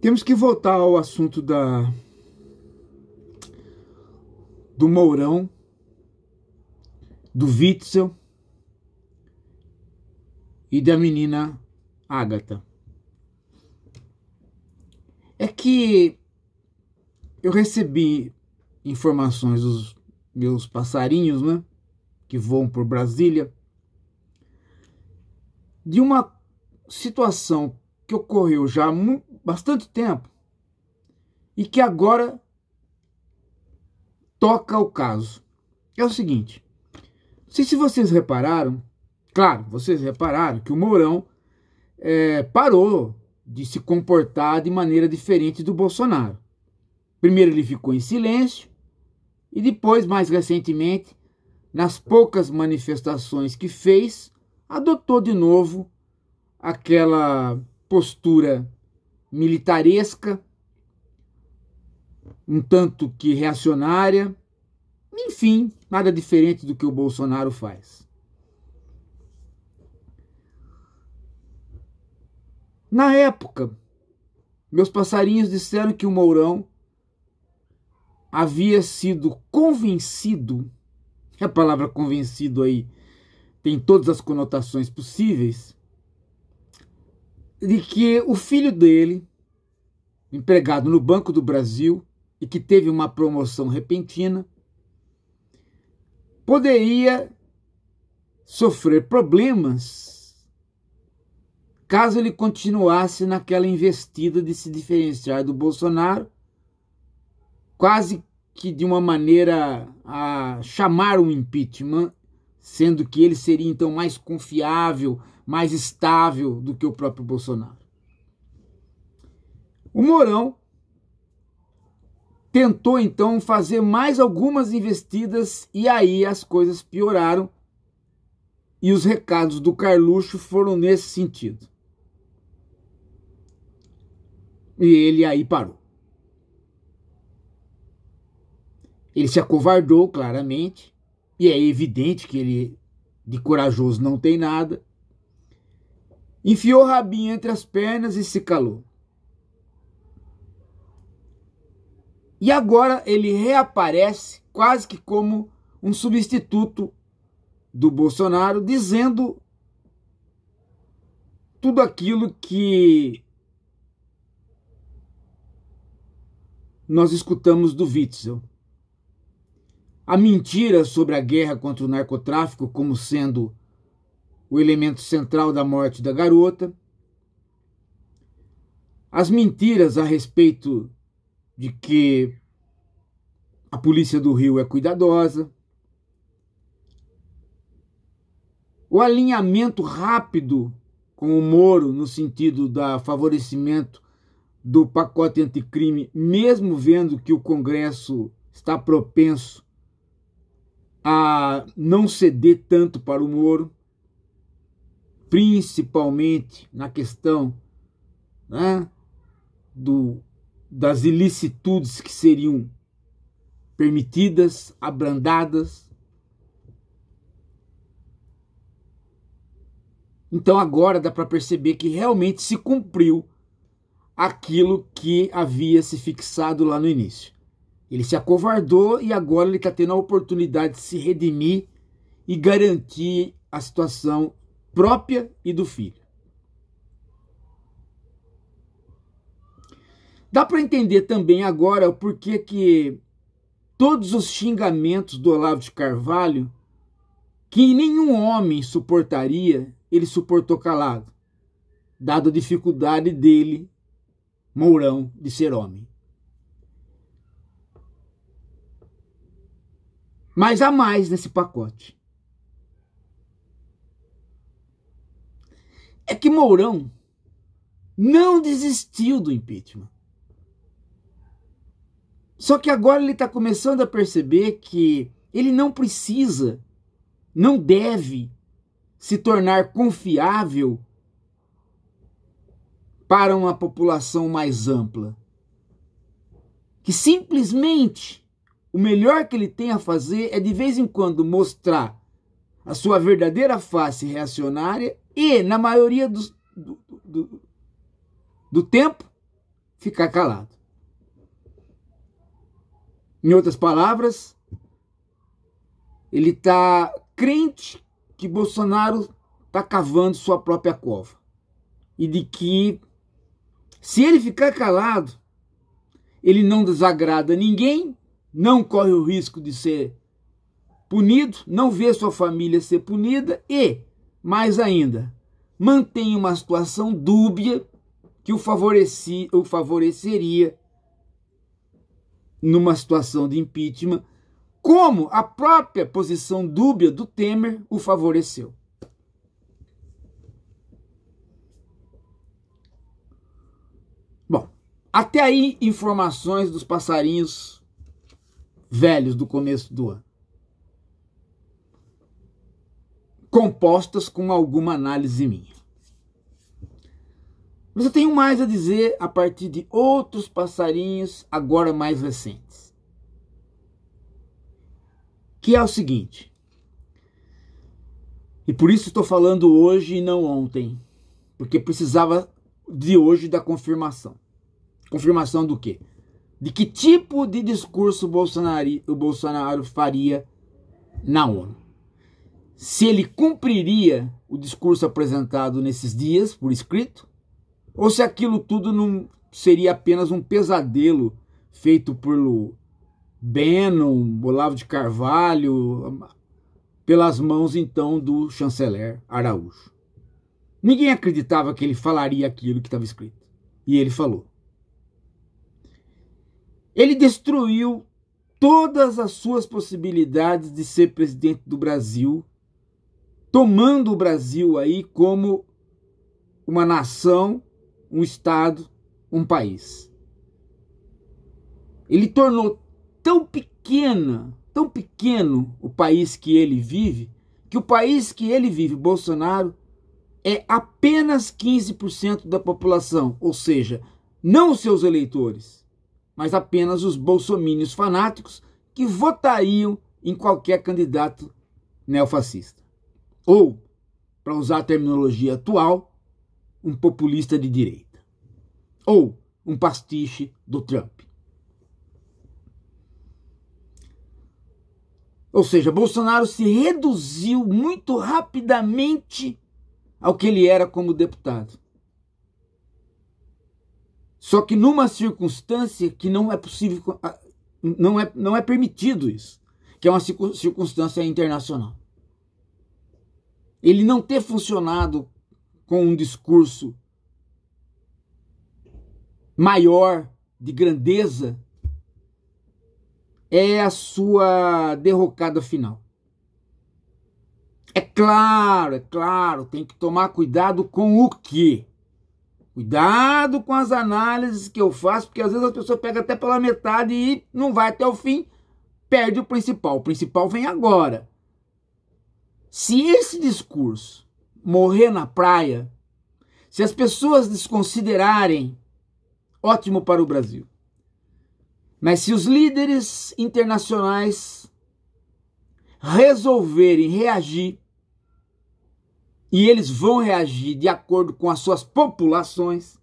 Temos que voltar ao assunto da do Mourão, do Witzel e da menina Ágata. É que eu recebi informações dos meus passarinhos, né, que voam por Brasília, de uma situação que ocorreu já há bastante tempo e que agora toca o caso. É o seguinte: não sei se vocês repararam, claro, vocês repararam que o Mourão é, parou de se comportar de maneira diferente do Bolsonaro. Primeiro ele ficou em silêncio e depois, mais recentemente, nas poucas manifestações que fez, adotou de novo aquela postura militaresca, um tanto que reacionária, enfim, nada diferente do que o Bolsonaro faz. Na época, meus passarinhos disseram que o Mourão havia sido convencido, a palavra convencido aí tem todas as conotações possíveis, de que o filho dele, empregado no Banco do Brasil e que teve uma promoção repentina, poderia sofrer problemas caso ele continuasse naquela investida de se diferenciar do Bolsonaro, quase que de uma maneira a chamar um impeachment, sendo que ele seria então mais confiável mais estável do que o próprio Bolsonaro. O Mourão tentou então fazer mais algumas investidas e aí as coisas pioraram e os recados do Carluxo foram nesse sentido. E ele aí parou. Ele se acovardou claramente, e é evidente que ele de corajoso não tem nada enfiou o rabinho entre as pernas e se calou. E agora ele reaparece quase que como um substituto do Bolsonaro, dizendo tudo aquilo que nós escutamos do Witzel. A mentira sobre a guerra contra o narcotráfico como sendo o elemento central da morte da garota, as mentiras a respeito de que a polícia do Rio é cuidadosa, o alinhamento rápido com o Moro no sentido da favorecimento do pacote anticrime, mesmo vendo que o Congresso está propenso a não ceder tanto para o Moro principalmente na questão né, do, das ilicitudes que seriam permitidas, abrandadas. Então agora dá para perceber que realmente se cumpriu aquilo que havia se fixado lá no início. Ele se acovardou e agora ele está tendo a oportunidade de se redimir e garantir a situação própria e do filho. Dá para entender também agora o porquê que todos os xingamentos do Olavo de Carvalho que nenhum homem suportaria, ele suportou calado, dado a dificuldade dele, Mourão, de ser homem. Mas há mais nesse pacote. é que Mourão não desistiu do impeachment. Só que agora ele está começando a perceber que ele não precisa, não deve se tornar confiável para uma população mais ampla. Que simplesmente o melhor que ele tem a fazer é de vez em quando mostrar a sua verdadeira face reacionária e, na maioria do, do, do, do tempo, ficar calado. Em outras palavras, ele está crente que Bolsonaro está cavando sua própria cova. E de que, se ele ficar calado, ele não desagrada ninguém, não corre o risco de ser punido, não vê sua família ser punida e, mais ainda, mantém uma situação dúbia que o, favoreci, o favoreceria numa situação de impeachment, como a própria posição dúbia do Temer o favoreceu. Bom, até aí informações dos passarinhos velhos do começo do ano. compostas com alguma análise minha. Mas eu tenho mais a dizer a partir de outros passarinhos, agora mais recentes. Que é o seguinte. E por isso estou falando hoje e não ontem. Porque precisava de hoje da confirmação. Confirmação do quê? De que tipo de discurso o Bolsonaro, o Bolsonaro faria na ONU se ele cumpriria o discurso apresentado nesses dias por escrito, ou se aquilo tudo não seria apenas um pesadelo feito por Bannon, Olavo de Carvalho, pelas mãos então do chanceler Araújo. Ninguém acreditava que ele falaria aquilo que estava escrito. E ele falou. Ele destruiu todas as suas possibilidades de ser presidente do Brasil tomando o Brasil aí como uma nação, um estado, um país. Ele tornou tão pequena, tão pequeno o país que ele vive, que o país que ele vive, Bolsonaro, é apenas 15% da população, ou seja, não os seus eleitores, mas apenas os bolsomínios fanáticos que votariam em qualquer candidato neofascista. Ou, para usar a terminologia atual, um populista de direita. Ou um pastiche do Trump. Ou seja, Bolsonaro se reduziu muito rapidamente ao que ele era como deputado. Só que numa circunstância que não é possível, ah, não é, não é permitido isso, que é uma circunstância internacional ele não ter funcionado com um discurso maior de grandeza é a sua derrocada final. É claro, é claro, tem que tomar cuidado com o que? Cuidado com as análises que eu faço, porque às vezes a pessoa pega até pela metade e não vai até o fim, perde o principal. O principal vem agora. Se esse discurso morrer na praia, se as pessoas desconsiderarem, ótimo para o Brasil. Mas se os líderes internacionais resolverem reagir, e eles vão reagir de acordo com as suas populações,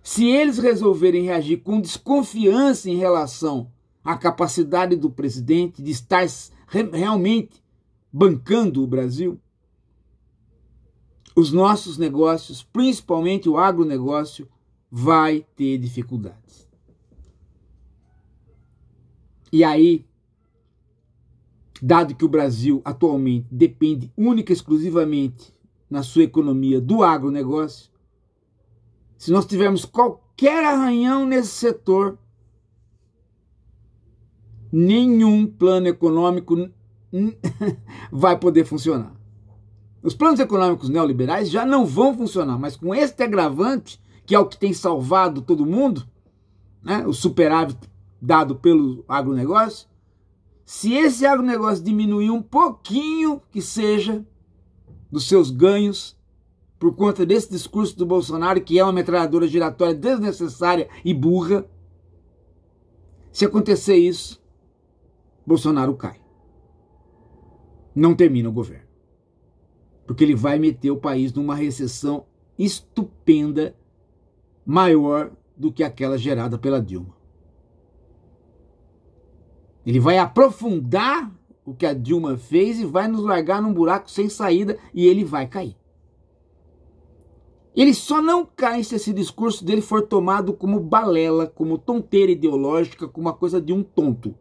se eles resolverem reagir com desconfiança em relação à capacidade do presidente de estar realmente bancando o Brasil, os nossos negócios, principalmente o agronegócio, vai ter dificuldades. E aí, dado que o Brasil atualmente depende única e exclusivamente na sua economia do agronegócio, se nós tivermos qualquer arranhão nesse setor, nenhum plano econômico vai poder funcionar. Os planos econômicos neoliberais já não vão funcionar, mas com este agravante, que é o que tem salvado todo mundo, né, o superávit dado pelo agronegócio, se esse agronegócio diminuir um pouquinho que seja dos seus ganhos por conta desse discurso do Bolsonaro, que é uma metralhadora giratória desnecessária e burra, se acontecer isso, Bolsonaro cai não termina o governo. Porque ele vai meter o país numa recessão estupenda, maior do que aquela gerada pela Dilma. Ele vai aprofundar o que a Dilma fez e vai nos largar num buraco sem saída e ele vai cair. Ele só não cai se esse discurso dele for tomado como balela, como tonteira ideológica, como uma coisa de um tonto.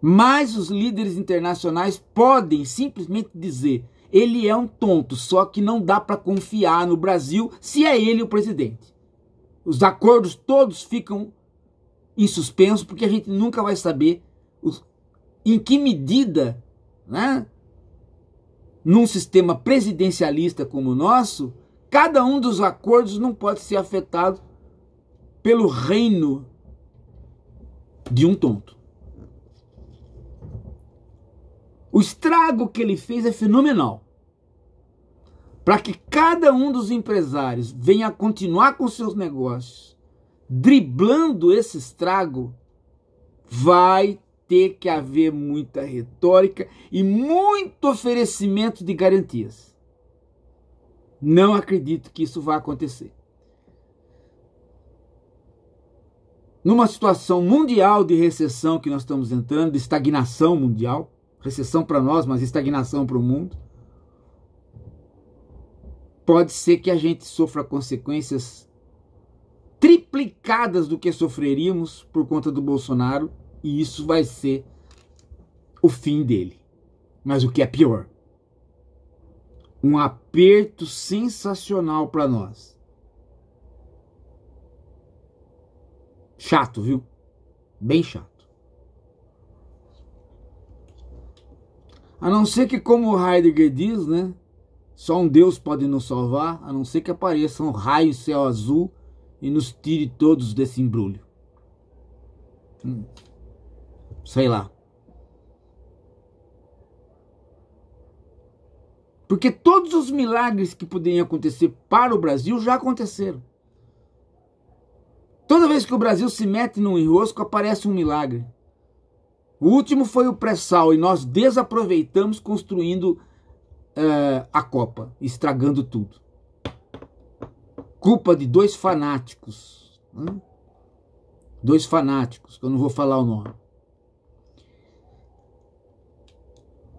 Mas os líderes internacionais podem simplesmente dizer: ele é um tonto, só que não dá para confiar no Brasil se é ele o presidente. Os acordos todos ficam em suspenso porque a gente nunca vai saber os, em que medida, né, num sistema presidencialista como o nosso, cada um dos acordos não pode ser afetado pelo reino de um tonto. O estrago que ele fez é fenomenal. Para que cada um dos empresários venha continuar com seus negócios, driblando esse estrago, vai ter que haver muita retórica e muito oferecimento de garantias. Não acredito que isso vá acontecer. Numa situação mundial de recessão que nós estamos entrando, de estagnação mundial, recessão para nós, mas estagnação para o mundo, pode ser que a gente sofra consequências triplicadas do que sofreríamos por conta do Bolsonaro, e isso vai ser o fim dele. Mas o que é pior? Um aperto sensacional para nós. Chato, viu? Bem chato. A não ser que, como o Heidegger diz, né? Só um Deus pode nos salvar, a não ser que apareça um raio céu azul e nos tire todos desse embrulho. Hum. Sei lá. Porque todos os milagres que poderiam acontecer para o Brasil já aconteceram. Toda vez que o Brasil se mete num enrosco, aparece um milagre. O último foi o pré-sal e nós desaproveitamos construindo eh, a Copa, estragando tudo. Culpa de dois fanáticos. Hum? Dois fanáticos, que eu não vou falar o nome.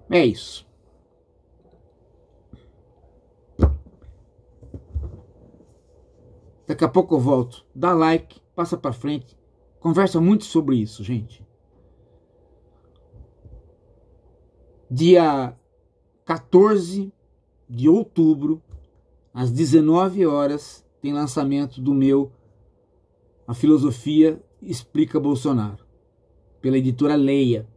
É isso. Daqui a pouco eu volto. Dá like, passa para frente. Conversa muito sobre isso, gente. dia 14 de outubro, às 19 horas, tem lançamento do meu A Filosofia Explica Bolsonaro, pela editora Leia,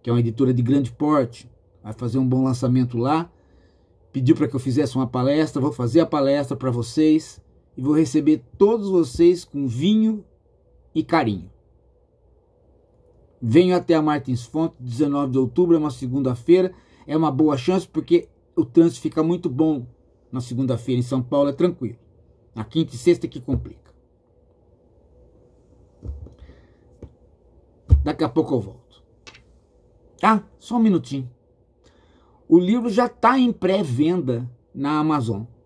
que é uma editora de grande porte. Vai fazer um bom lançamento lá. Pediu para que eu fizesse uma palestra, vou fazer a palestra para vocês e vou receber todos vocês com vinho e carinho. Venho até a Martins Fonte, 19 de outubro, é uma segunda-feira. É uma boa chance porque o trânsito fica muito bom na segunda-feira em São Paulo, é tranquilo. Na quinta e sexta é que complica. Daqui a pouco eu volto. Ah, só um minutinho. O livro já está em pré-venda na Amazon.